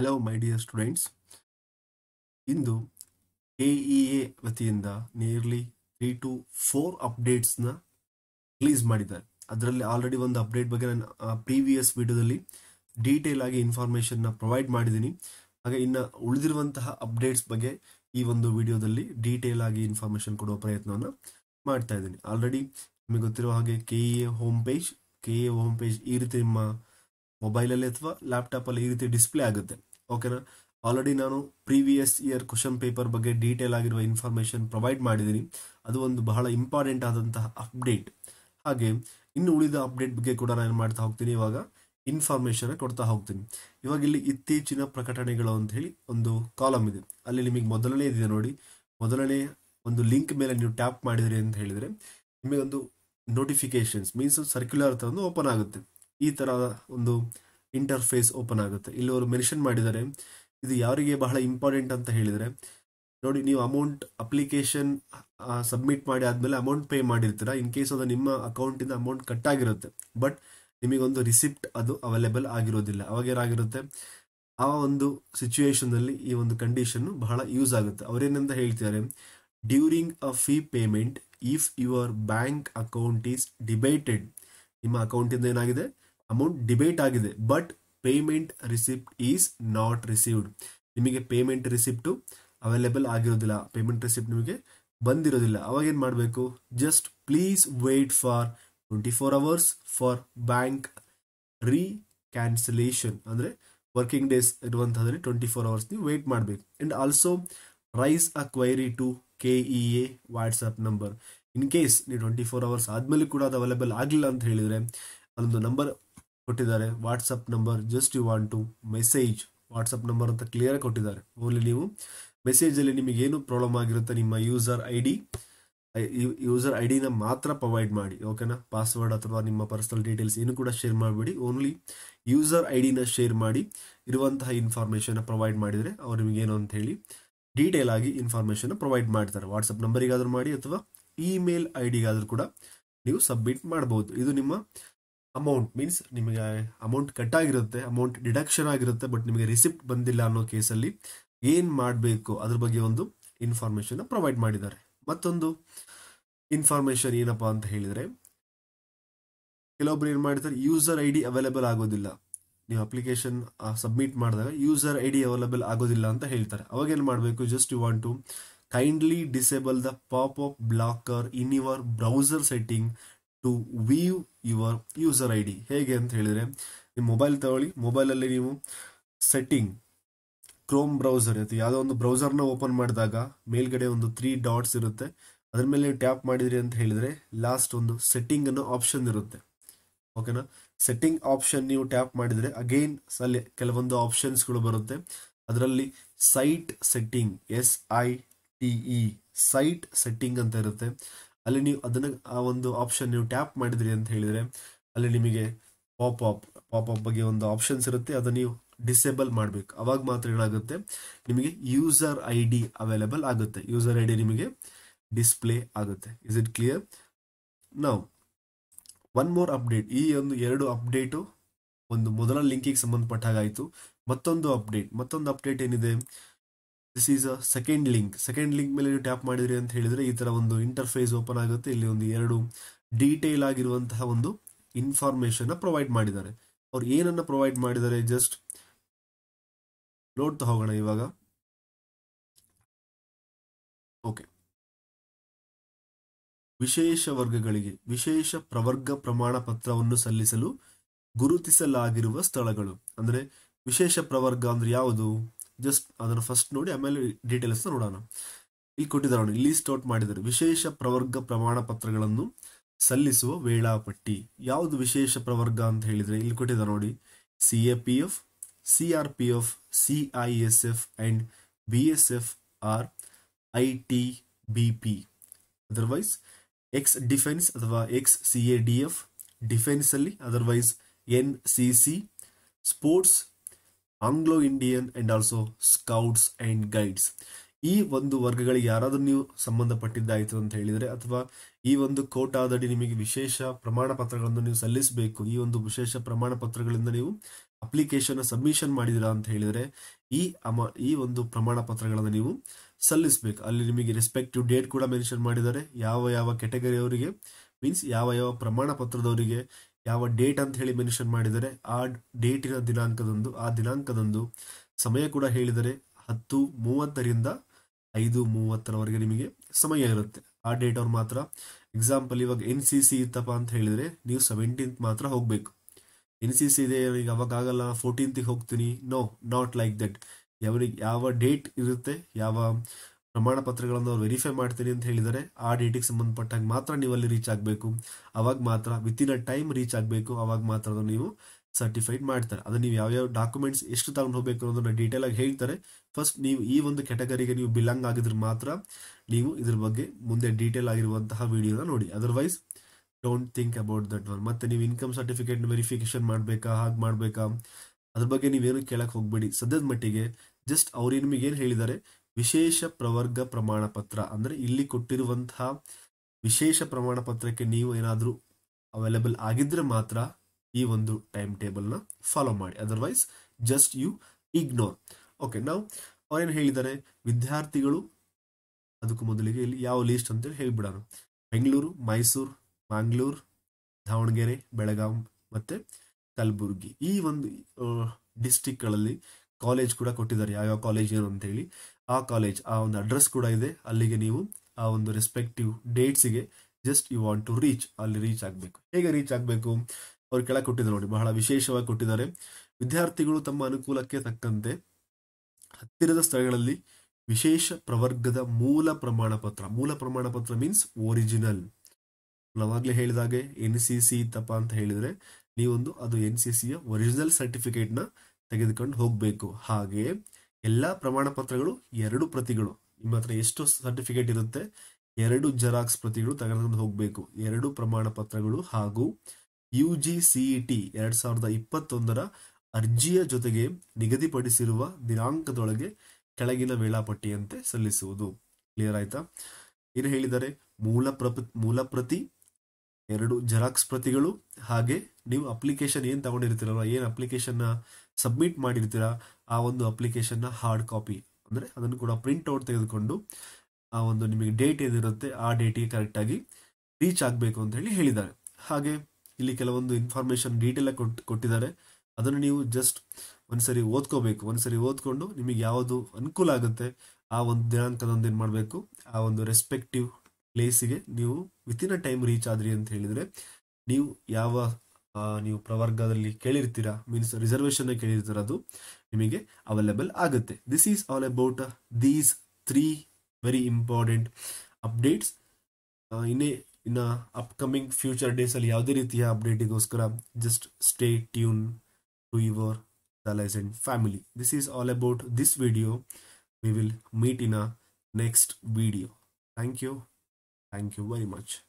hello my dear students ಇಂದು A E A ವತಿಯಿಂದ nearly three to four ಅಪ್ಡೇಟ್ಸ್ನ release ಮಾಡಿದ್ದಾರೆ ಅದರಲ್ಲಿ ಆಲ್ರೆಡಿ ಒಂದು ಅಪ್ಡೇಟ್ ಬಗ್ಗೆ ನಾನು ಪ್ರೀವಿಯಸ್ ವಿಡಿಯೋದಲ್ಲಿ ಡೀಟೇಲ್ ಆಗಿ ಇನ್ಫಾರ್ಮೇಷನ್ನ ಪ್ರೊವೈಡ್ ಮಾಡಿದ್ದೀನಿ ಹಾಗೆ ಇನ್ನು ಉಳಿದಿರುವಂತಹ ಅಪ್ಡೇಟ್ಸ್ ಬಗ್ಗೆ ಈ ಒಂದು ವಿಡಿಯೋದಲ್ಲಿ ಡೀಟೇಲ್ ಆಗಿ ಇನ್ಫಾರ್ಮೇಷನ್ ಕೊಡುವ ಪ್ರಯತ್ನವನ್ನು ಮಾಡ್ತಾ ಇದ್ದೀನಿ ಆಲ್ರೆಡಿ ನಿಮಗೆ ಗೊತ್ತಿರೋ ಹಾಗೆ K E A home page K A home page ಈ ರೀತಿ ನಿಮ್ಮ ಮೊಬೈಲಲ್ಲಿ ಅಥವಾ ಲ್ಯಾಪ್ಟಾಪಲ್ಲಿ ಈ ರೀತಿ ಡಿಸ್ಪ್ಲೇ ಆಗುತ್ತೆ ಓಕೆನಾ ಆಲ್ರೆಡಿ ನಾನು ಪ್ರೀವಿಯಸ್ ಇಯರ್ ಕ್ವಶನ್ ಪೇಪರ್ ಬಗ್ಗೆ ಡೀಟೇಲ್ ಆಗಿರುವ ಇನ್ಫಾರ್ಮೇಷನ್ ಪ್ರೊವೈಡ್ ಮಾಡಿದ್ದೀನಿ ಅದು ಒಂದು ಬಹಳ ಇಂಪಾರ್ಟೆಂಟ್ ಆದಂತಹ ಅಪ್ಡೇಟ್ ಹಾಗೆ ಇನ್ನು ಉಳಿದ ಅಪ್ಡೇಟ್ ಬಗ್ಗೆ ಕೂಡ ನಾನು ಏನು ಮಾಡ್ತಾ ಹೋಗ್ತೀನಿ ಇವಾಗ ಇನ್ಫಾರ್ಮೇಶನ್ ಕೊಡ್ತಾ ಹೋಗ್ತೀನಿ ಇವಾಗ ಇಲ್ಲಿ ಇತ್ತೀಚಿನ ಪ್ರಕಟಣೆಗಳು ಅಂತ ಹೇಳಿ ಒಂದು ಕಾಲಮ್ ಇದೆ ಅಲ್ಲಿ ನಿಮಗೆ ಮೊದಲನೇ ಇದೆ ನೋಡಿ ಮೊದಲನೇ ಒಂದು ಲಿಂಕ್ ಮೇಲೆ ನೀವು ಟ್ಯಾಪ್ ಮಾಡಿದ್ರಿ ಅಂತ ಹೇಳಿದರೆ ನಿಮಗೆ ಒಂದು ನೋಟಿಫಿಕೇಶನ್ಸ್ ಮೀನ್ಸ್ ಸರ್ಕ್ಯುಲರ್ ಥರ ಒಂದು ಓಪನ್ ಆಗುತ್ತೆ ಈ ಥರ ಒಂದು ಇಂಟರ್ಫೇಸ್ ಓಪನ್ ಆಗುತ್ತೆ ಇಲ್ಲಿ ಅವರು ಮೆನ್ಷನ್ ಮಾಡಿದ್ದಾರೆ ಇದು ಯಾರಿಗೆ ಬಹಳ ಇಂಪಾರ್ಟೆಂಟ್ ಅಂತ ಹೇಳಿದರೆ ನೋಡಿ ನೀವು ಅಮೌಂಟ್ ಅಪ್ಲಿಕೇಶನ್ ಸಬ್ಮಿಟ್ ಮಾಡಿ ಆದಮೇಲೆ ಅಮೌಂಟ್ ಪೇ ಮಾಡಿರ್ತೀರಾ ಇನ್ ಕೇಸ್ ಅದು ನಿಮ್ಮ ಅಕೌಂಟಿಂದ ಅಮೌಂಟ್ ಕಟ್ ಆಗಿರುತ್ತೆ ಬಟ್ ನಿಮಗೊಂದು ರಿಸಿಪ್ಟ್ ಅದು ಅವೈಲೇಬಲ್ ಆಗಿರೋದಿಲ್ಲ ಅವಾಗ ಏನಾಗಿರುತ್ತೆ ಆ ಒಂದು ಸಿಚುವೇಶನ್ನಲ್ಲಿ ಈ ಒಂದು ಕಂಡೀಷನ್ನು ಬಹಳ ಯೂಸ್ ಆಗುತ್ತೆ ಅವರೇನೆಂತ ಹೇಳ್ತಿದ್ದಾರೆ during a fee payment if your bank account is debited ನಿಮ್ಮ ಅಕೌಂಟಿಂದ ಏನಾಗಿದೆ ಅಮೌಂಟ್ ಡಿಬೇಟ್ ಆಗಿದೆ but payment receipt is not received ನಿಮಗೆ ಪೇಮೆಂಟ್ ರಿಸಿಪ್ಟು ಅವೈಲೇಬಲ್ ಆಗಿರೋದಿಲ್ಲ ಪೇಮೆಂಟ್ ರಿಸಿಪ್ಟ್ ನಿಮಗೆ ಬಂದಿರೋದಿಲ್ಲ ಅವಾಗ ಏನು ಮಾಡಬೇಕು just please wait for twenty four hours for bank reconciliation ಅಂದರೆ ವರ್ಕಿಂಗ್ ಡೇಸ್ ಇರುವಂತಹ ಟ್ವೆಂಟಿ ಫೋರ್ ಅವರ್ಸ್ ನೀವು ವೇಟ್ ಮಾಡಬೇಕು and also raise a query to K E A WhatsApp number in case ನೀವು ಟ್ವೆಂಟಿ ಫೋರ್ ಅವರ್ಸ್ ಆದಮೇಲೆ ಕೂಡ ಅದು available ಆಗಿಲ್ಲ ಅಂತ ಹೇಳಿದರೆ ಅದೊಂದು ನಂಬರ್ ಕೊಟ್ಟಿದ್ದಾರೆ WhatsApp number just you want to message WhatsApp number ಅಂತ ಕ್ಲಿಯರ್ ಕೊಟ್ಟಿದ್ದಾರೆ ಓನ್ಲಿ ನೀವು ಮೆಸೇಜಲ್ಲಿ ನಿಮಗೇನು ಪ್ರಾಬ್ಲಮ್ ಆಗಿರುತ್ತೆ ನಿಮ್ಮ user I D user I ಡಿನ ಮಾತ್ರ ಪ್ರೊವೈಡ್ ಮಾಡಿ ಓಕೆನಾ ಪಾಸ್ವರ್ಡ್ ಅಥವಾ ನಿಮ್ಮ ಪರ್ಸನಲ್ ಡೀಟೇಲ್ಸ್ ಏನು ಕೂಡ ಶೇರ್ ಮಾಡಬೇಡಿ ಓನ್ಲಿ ಯೂಸರ್ ಐ ಡಿನ ಶೇರ್ ಮಾಡಿ ಇರುವಂತಹ ಇನ್ಫಾರ್ಮೇಶನ್ ಪ್ರೊವೈಡ್ ಮಾಡಿದರೆ ಅವ್ರು ನಿಮಗೇನು ಅಂತ ಹೇಳಿ ಡೀಟೇಲ್ ಆಗಿ ಇನ್ಫಾರ್ಮೇಶನ್ ಪ್ರೊವೈಡ್ ಮಾಡ್ತಾರೆ ವಾಟ್ಸಪ್ ನಂಬರಿಗಾದರೂ ಮಾಡಿ ಅಥವಾ ಇಮೇಲ್ ಐ ಡಿಗಾದರೂ ಕೂಡ ನೀವು ಸಬ್ಮಿಟ್ ಮಾಡಬಹುದು ಇದು ನಿಮ್ಮ ಅಮೌಂಟ್ ಮೀನ್ಸ್ ನಿಮಗೆ ಅಮೌಂಟ್ ಕಟ್ ಆಗಿರುತ್ತೆ ಅಮೌಂಟ್ ಡಿಡಕ್ಷನ್ ಆಗಿರುತ್ತೆ ಬಟ್ ನಿಮಗೆ ರಿಸಿಪ್ಟ್ ಬಂದಿಲ್ಲ ಅನ್ನೋ ಕೇಸಲ್ಲಿ ಏನು ಮಾಡಬೇಕು ಅದ್ರ ಬಗ್ಗೆ ಒಂದು ಇನ್ಫಾರ್ಮೇಷನ್ ಪ್ರೊವೈಡ್ ಮಾಡಿದ್ದಾರೆ ಮತ್ತೊಂದು ಇನ್ಫಾರ್ಮೇಷನ್ ಏನಪ್ಪ ಅಂತ ಹೇಳಿದ್ರೆ ಕೆಲವೊಬ್ರು ಏನು ಮಾಡ್ತಾರೆ ಯೂಸರ್ ಐ ಡಿ ಅವೈಲೇಬಲ್ ಆಗೋದಿಲ್ಲ ನೀವು ಅಪ್ಲಿಕೇಶನ್ ಸಬ್ಮಿಟ್ ಮಾಡಿದಾಗ ಯೂಸರ್ ಐ ಡಿ ಅವೈಲೇಬಲ್ ಆಗೋದಿಲ್ಲ ಅಂತ ಹೇಳ್ತಾರೆ ಅವಾಗ ಏನು ಮಾಡಬೇಕು just you want to kindly disable the pop up blocker in your browser setting to view your user I D ಹೇಗೆ ಅಂತ ಹೇಳಿದರೆ ನಿಮ್ಮ ಮೊಬೈಲ್ ತಗೊಳ್ಳಿ ಮೊಬೈಲಲ್ಲಿ ನೀವು ಸೆಟ್ಟಿಂಗ್ ಕ್ರೋಮ್ ಬ್ರೌಸರ್ ಇರುತ್ತೆ ಯಾವುದೋ ಒಂದು ಬ್ರೌಸರ್ನ ಓಪನ್ ಮಾಡಿದಾಗ ಮೇಲ್ಗಡೆ ಒಂದು ತ್ರೀ ಡಾಟ್ಸ್ ಇರುತ್ತೆ ಅದ್ರ ಮೇಲೆ ನೀವು ಟ್ಯಾಪ್ ಮಾಡಿದ್ರಿ ಅಂತ ಹೇಳಿದರೆ ಲಾಸ್ಟ್ ಒಂದು ಸೆಟ್ಟಿಂಗ್ ಅನ್ನೋ ಆಪ್ಷನ್ ಇರುತ್ತೆ ಓಕೆನಾ ಸೆಟ್ಟಿಂಗ್ ಆಪ್ಷನ್ ನೀವು ಟ್ಯಾಪ್ ಮಾಡಿದರೆ ಅಗೈನ್ ಅಲ್ಲಿ ಕೆಲವೊಂದು ಆಪ್ಷನ್ಸ್ಗಳು ಬರುತ್ತೆ ಅದರಲ್ಲಿ site setting S I T E site setting ಅಂತ ಇರುತ್ತೆ ಅಲ್ಲಿ ನೀವು ಅದನ್ನು ಆ ಒಂದು ಆಪ್ಷನ್ ನೀವು ಟ್ಯಾಪ್ ಮಾಡಿದ್ರಿ ಅಂತ ಹೇಳಿದರೆ ಅಲ್ಲಿ ನಿಮಗೆ ಪಾಪ್ ಅಪ್ ಪಾಪ್ ಅಪ್ ಬಗ್ಗೆ ಒಂದು ಆಪ್ಷನ್ಸ್ ಇರುತ್ತೆ ಅದನ್ನು ನೀವು ಡಿಸೇಬಲ್ ಮಾಡಬೇಕು ಅವಾಗ ಮಾತ್ರ ಏನಾಗುತ್ತೆ ನಿಮಗೆ ಯೂಸರ್ ಐ ಡಿ ಅವೈಲೇಬಲ್ ಆಗುತ್ತೆ ಯೂಸರ್ ಐ ಡಿ ನಿಮಗೆ ಡಿಸ್ಪ್ಲೇ ಆಗುತ್ತೆ ಇಸ್ ಇಟ್ ಕ್ಲಿಯರ್ ನಾವು ಒನ್ ಮೋರ್ ಅಪ್ಡೇಟ್ ಈ ಒಂದು ಎರಡು ಅಪ್ಡೇಟು ಒಂದು ಮೊದಲ ಲಿಂಕಿಗೆ ಸಂಬಂಧಪಟ್ಟ ಆಯಿತು ಮತ್ತೊಂದು ಅಪ್ಡೇಟ್ ಮತ್ತೊಂದು ಅಪ್ಡೇಟ್ ಏನಿದೆ this is a second link second link ಮೇಲೆ ನೀವು ಟ್ಯಾಪ್ ಮಾಡಿದ್ರಿ ಅಂತ ಹೇಳಿದ್ರೆ ಈ ತರ ಒಂದು ಇಂಟರ್ಫೇಸ್ ಓಪನ್ ಆಗುತ್ತೆ ಇಲ್ಲಿ ಒಂದು ಎರಡು ಡೀಟೇಲ್ ಆಗಿರುವಂತಹ ಒಂದು ಇನ್ಫಾರ್ಮೇಷನ್ನ ಪ್ರೊವೈಡ್ ಮಾಡಿದ್ದಾರೆ ಅವ್ರು ಏನನ್ನ ಪ್ರೊವೈಡ್ ಮಾಡಿದ್ದಾರೆ ಜಸ್ಟ್ ನೋಡ್ತಾ ಹೋಗೋಣ ಇವಾಗ ಓಕೆ ವಿಶೇಷ ವರ್ಗಗಳಿಗೆ ವಿಶೇಷ ಪ್ರವರ್ಗ ಪ್ರಮಾಣ ಪತ್ರವನ್ನು ಸಲ್ಲಿಸಲು ಗುರುತಿಸಲಾಗಿರುವ ಸ್ಥಳಗಳು ಅಂದ್ರೆ ವಿಶೇಷ ಪ್ರವರ್ಗ ಅಂದ್ರೆ ಯಾವುದು ಜಸ್ಟ್ ಅದನ್ನು ಫಸ್ಟ್ ನೋಡಿ ಆಮೇಲೆ ಡೀಟೇಲ್ಸ್ ನೋಡೋಣ ಇಲ್ಲಿ ಕೊಟ್ಟಿದ್ದಾರೆ ನೋಡಿ ಲೀಸ್ಟ್ ಔಟ್ ಮಾಡಿದರೆ ವಿಶೇಷ ಪ್ರವರ್ಗ ಪ್ರಮಾಣ ಪತ್ರಗಳನ್ನು ಸಲ್ಲಿಸುವ ವೇಳಾಪಟ್ಟಿ ಯಾವುದು ವಿಶೇಷ ಪ್ರವರ್ಗ ಅಂತ ಹೇಳಿದರೆ ಇಲ್ಲಿ ಕೊಟ್ಟಿದ್ದಾರೆ ನೋಡಿ C A P F C R P F C I S F and B S F R I T B P otherwise ex defence ಅಥವಾ ex C A D F ಡಿಫೆನ್ಸಲ್ಲಿ otherwise N C C sports Anglo Indian and also scouts and guides ಈ ಒಂದು ವರ್ಗಗಳಿಗೆ ಯಾರಾದರೂ ನೀವು ಸಂಬಂಧಪಟ್ಟಿದ್ದಾಯಿತು ಅಂತ ಹೇಳಿದರೆ ಅಥವಾ ಈ ಒಂದು ಕೋಟಾದಡಿ ನಿಮಗೆ ವಿಶೇಷ ಪ್ರಮಾಣ ಪತ್ರಗಳನ್ನು ನೀವು ಸಲ್ಲಿಸಬೇಕು ಈ ಒಂದು ವಿಶೇಷ ಪ್ರಮಾಣ ಪತ್ರಗಳಿಂದ ನೀವು ಅಪ್ಲಿಕೇಶನ್ ಸಬ್ಮಿಷನ್ ಮಾಡಿದಿರಾ ಅಂತ ಹೇಳಿದರೆ ಈ ಅಮ ಈ ಒಂದು ಪ್ರಮಾಣ ಪತ್ರಗಳನ್ನು ನೀವು ಸಲ್ಲಿಸಬೇಕು ಅಲ್ಲಿ ನಿಮಗೆ ರೆಸ್ಪೆಕ್ಟಿವ್ ಡೇಟ್ ಕೂಡ ಮೆನ್ಷನ್ ಮಾಡಿದ್ದಾರೆ ಯಾವ ಯಾವ ಕ್ಯಾಟಗರಿಯವರಿಗೆ ಮೀನ್ಸ್ ಯಾವ ಯಾವ ಪ್ರಮಾಣ ಪತ್ರದವರಿಗೆ ಯಾವ ಡೇಟ್ ಅಂತ ಹೇಳಿ ಮೆನ್ಷನ್ ಮಾಡಿದರೆ ಆ ಡೇಟಿನ ದಿನಾಂಕದಂದು ಆ ದಿನಾಂಕದಂದು ಸಮಯ ಕೂಡ ಹೇಳಿದರೆ ಹತ್ತು ಮೂವತ್ತರಿಂದ ಐದು ಮೂವತ್ತರವರೆಗೆ ನಿಮಗೆ ಸಮಯ ಇರುತ್ತೆ ಆ ಡೇಟ್ ಅವ್ರು ಮಾತ್ರ ಎಕ್ಸಾಂಪಲ್ ಇವಾಗ ಎನ್ ಸಿ ಸಿ ಇತ್ತಪ್ಪ ಅಂತ ಹೇಳಿದರೆ ನೀವು ಸೆವೆಂಟೀನ್ತ್ ಮಾತ್ರ ಹೋಗಬೇಕು ಎನ್ ಸಿ ಸಿ ಇದೆ ಈಗ ಅವಾಗಾಗಲ್ಲ ಫೋರ್ಟೀನ್ತಿಗೆ ಹೋಗ್ತೀನಿ ನೋ ನಾಟ್ ಲೈಕ್ ದಟ್ ಯಾವ ಡೇಟ್ ಇರುತ್ತೆ ಯಾವ ಪ್ರಮಾಣ ಪತ್ರಗಳನ್ನು ಅವ್ರು ವೆರಿಫೈ ಮಾಡ್ತೀನಿ ಅಂತ ಹೇಳಿದರೆ ಆ ಡೇಟಿಗೆ ಸಂಬಂಧಪಟ್ಟಾಗ ಮಾತ್ರ ನೀವು ಅಲ್ಲಿ ರೀಚ್ ಆಗಬೇಕು ಅವಾಗ ಮಾತ್ರ ವಿತಿನ್ ಅ ಟೈಮ್ ರೀಚ್ ಆಗಬೇಕು ಅವಾಗ ಮಾತ್ರ ಅದನ್ನು ನೀವು ಸರ್ಟಿಫೈಡ್ ಮಾಡ್ತಾರೆ ಅದು ನೀವು ಯಾವ್ಯಾವ ಡಾಕ್ಯುಮೆಂಟ್ಸ್ ಎಷ್ಟು ತಗೊಂಡು ಹೋಗಬೇಕು ಅನ್ನೋದನ್ನ ಡೀಟೇಲ್ ಆಗಿ ಹೇಳ್ತಾರೆ ಫಸ್ಟ್ ನೀವು ಈ ಒಂದು ಕ್ಯಾಟಗರಿಗೆ ನೀವು ಬಿಲಾಂಗ್ ಆಗಿದ್ರೆ ಮಾತ್ರ ನೀವು ಇದ್ರ ಬಗ್ಗೆ ಮುಂದೆ ಡೀಟೇಲ್ ಆಗಿರುವಂತಹ ವಿಡಿಯೋನ ನೋಡಿ otherwise don't think about that one ಮತ್ತೆ ನೀವು ಇನ್ಕಮ್ ಸರ್ಟಿಫಿಕೇಟ್ ವೆರಿಫಿಕೇಶನ್ ಮಾಡಬೇಕಾ ಹಾಗೆ ಮಾಡಬೇಕಾ ಅದ್ರ ಬಗ್ಗೆ ನೀವೇನು ಕೇಳಕ್ಕೆ ಹೋಗ್ಬೇಡಿ ಸದ್ಯದ ಮಟ್ಟಿಗೆ ಜಸ್ಟ್ ಅವ್ರು ನಿಮಗೆ ಏನು ಹೇಳಿದ್ದಾರೆ ವಿಶೇಷ ಪ್ರವರ್ಗ ಪ್ರಮಾಣ ಪತ್ರ ಅಂದರೆ ಇಲ್ಲಿ ಕೊಟ್ಟಿರುವಂತಹ ವಿಶೇಷ ಪ್ರಮಾಣ ಪತ್ರಕ್ಕೆ ನೀವು ಏನಾದರೂ ಅವೈಲೇಬಲ್ ಆಗಿದ್ರೆ ಮಾತ್ರ ಈ ಒಂದು ಟೈಮ್ ಟೇಬಲ್ನ ಫಾಲೋ ಮಾಡಿ otherwise just you ignore okay ನಾವು ಅವ್ರೇನು ಹೇಳಿದ್ದಾರೆ ವಿದ್ಯಾರ್ಥಿಗಳು ಅದಕ್ಕೂ ಮೊದಲಿಗೆ ಇಲ್ಲಿ ಯಾವ ಲೀಸ್ಟ್ ಅಂತೇಳಿ ಹೇಳಿಬಿಡೋಣ ಬೆಂಗಳೂರು ಮೈಸೂರು ಮ್ಯಾಂಗ್ಳೂರು ದಾವಣಗೆರೆ ಬೆಳಗಾಂ ಮತ್ತು ಕಲಬುರಗಿ ಈ ಒಂದು ಡಿಸ್ಟಿಕ್ಗಳಲ್ಲಿ ಕಾಲೇಜ್ ಕೂಡ ಕೊಟ್ಟಿದ್ದಾರೆ ಯಾವ್ಯಾವ ಕಾಲೇಜ್ ಏನು ಅಂತೇಳಿ ಆ ಕಾಲೇಜ್ ಆ ಒಂದು ಅಡ್ರೆಸ್ ಕೂಡ ಇದೆ ಅಲ್ಲಿಗೆ ನೀವು ಆ ಒಂದು ರೆಸ್ಪೆಕ್ಟಿವ್ ಡೇಟ್ಸಿಗೆ just you want to reach ಅಲ್ಲಿ ರೀಚ್ ಆಗಬೇಕು ಹೇಗೆ ರೀಚ್ ಆಗಬೇಕು ಅವ್ರು ಕೆಳ ಕೊಟ್ಟಿದ್ದಾರೆ ನೋಡಿ ಬಹಳ ವಿಶೇಷವಾಗಿ ಕೊಟ್ಟಿದ್ದಾರೆ ವಿದ್ಯಾರ್ಥಿಗಳು ತಮ್ಮ ಅನುಕೂಲಕ್ಕೆ ತಕ್ಕಂತೆ ಹತ್ತಿರದ ಸ್ಥಳಗಳಲ್ಲಿ ವಿಶೇಷ ಪ್ರವರ್ಗದ ಮೂಲ ಪ್ರಮಾಣ ಪತ್ರ ಮೂಲ ಪ್ರಮಾಣ ಪತ್ರ ಮೀನ್ಸ್ ಒರಿಜಿನಲ್ ನಾವಾಗ್ಲೇ ಹೇಳಿದಾಗೆ ಎನ್ ಸಿ ಸಿ ತಪ್ಪ ಅಂತ ಹೇಳಿದ್ರೆ ನೀವೊಂದು ಅದು ಎನ್ ಸಿ ಸಿಯ ಒರಿಜಿನಲ್ ನ ತೆಗೆದುಕೊಂಡು ಹೋಗಬೇಕು ಹಾಗೆ ಎಲ್ಲ ಪ್ರಮಾಣ ಪತ್ರಗಳು ಎರಡು ಪ್ರತಿಗಳು ನಿಮ್ಮ ಹತ್ರ ಎಷ್ಟು ಸರ್ಟಿಫಿಕೇಟ್ ಇರುತ್ತೆ ಎರಡು ಜೆರಾಕ್ಸ್ ಪ್ರತಿಗಳು ತಗೊಂಡು ಹೋಗಬೇಕು ಎರಡು ಪ್ರಮಾಣ ಪತ್ರಗಳು ಹಾಗೂ ಯು ಜಿ ಸಿಇ ಟಿ ಎರಡ್ ಸಾವಿರದ ಇಪ್ಪತ್ತೊಂದರ ಅರ್ಜಿಯ ಜೊತೆಗೆ ನಿಗದಿಪಡಿಸಿರುವ ದಿನಾಂಕದೊಳಗೆ ಕೆಳಗಿನ ವೇಳಾಪಟ್ಟಿಯಂತೆ ಸಲ್ಲಿಸುವುದು ಕ್ಲಿಯರ್ ಆಯ್ತಾ ಏನು ಹೇಳಿದರೆ ಮೂಲ ಪ್ರ ಮೂಲ ಪ್ರತಿ ಎರಡು ಜೆರಾಕ್ಸ್ ಪ್ರತಿಗಳು ಹಾಗೆ ನೀವು ಅಪ್ಲಿಕೇಶನ್ ಏನು ತಗೊಂಡಿರ್ತೀರಲ್ವ ಏನು ಅಪ್ಲಿಕೇಶನ್ನ ಸಬ್ಮಿಟ್ ಮಾಡಿರ್ತೀರಾ ಆ ಒಂದು ಅಪ್ಲಿಕೇಶನ್ನ ಹಾರ್ಡ್ ಕಾಪಿ ಅಂದರೆ ಅದನ್ನು ಕೂಡ ಪ್ರಿಂಟ್ ತೆಗೆದುಕೊಂಡು ಆ ಒಂದು ನಿಮಗೆ ಡೇಟ್ ಏನಿರುತ್ತೆ ಆ ಡೇಟಿಗೆ ಕರೆಕ್ಟಾಗಿ ರೀಚ್ ಆಗಬೇಕು ಅಂತ ಹೇಳಿ ಹೇಳಿದ್ದಾರೆ ಹಾಗೆ ಇಲ್ಲಿ ಕೆಲವೊಂದು ಇನ್ಫಾರ್ಮೇಶನ್ ಡೀಟೇಲ್ ಕೊಟ್ಟು ಕೊಟ್ಟಿದ್ದಾರೆ ಅದನ್ನು ನೀವು ಜಸ್ಟ್ ಒಂದ್ಸರಿ ಓದ್ಕೋಬೇಕು ಒಂದ್ಸರಿ ಓದ್ಕೊಂಡು ನಿಮಗೆ ಯಾವುದು ಅನುಕೂಲ ಆಗುತ್ತೆ ಆ ಒಂದು ದಿನಾಂಕದೊಂದು ಏನು ಮಾಡಬೇಕು ಆ ಒಂದು ರೆಸ್ಪೆಕ್ಟಿವ್ ಪ್ಲೇಸಿಗೆ ನೀವು ವಿತಿನ್ ಅ ಟೈಮ್ ರೀಚ್ ಆದ್ರಿ ಅಂತ ಹೇಳಿದರೆ ನೀವು ಯಾವ ನೀವು ಪ್ರವರ್ಗದಲ್ಲಿ ಕೇಳಿರ್ತೀರಾ ಮೀನ್ಸ್ ರಿಸರ್ವೇಷನ್ ಕೇಳಿರ್ತೀರ ಅದು ನಿಮಗೆ ಅವೈಲೇಬಲ್ ಆಗುತ್ತೆ this is all about these three very important updates ಇನ್ನೇ ಇನ್ನು ಅಪ್ಕಮಿಂಗ್ ಫ್ಯೂಚರ್ ಡೇಸಲ್ಲಿ ಯಾವುದೇ ರೀತಿಯ ಅಪ್ಡೇಟಿಗೋಸ್ಕರ just stay tune to your ದಲೈಸ್ and family this is all about this video we will meet in a next video thank you thank you very much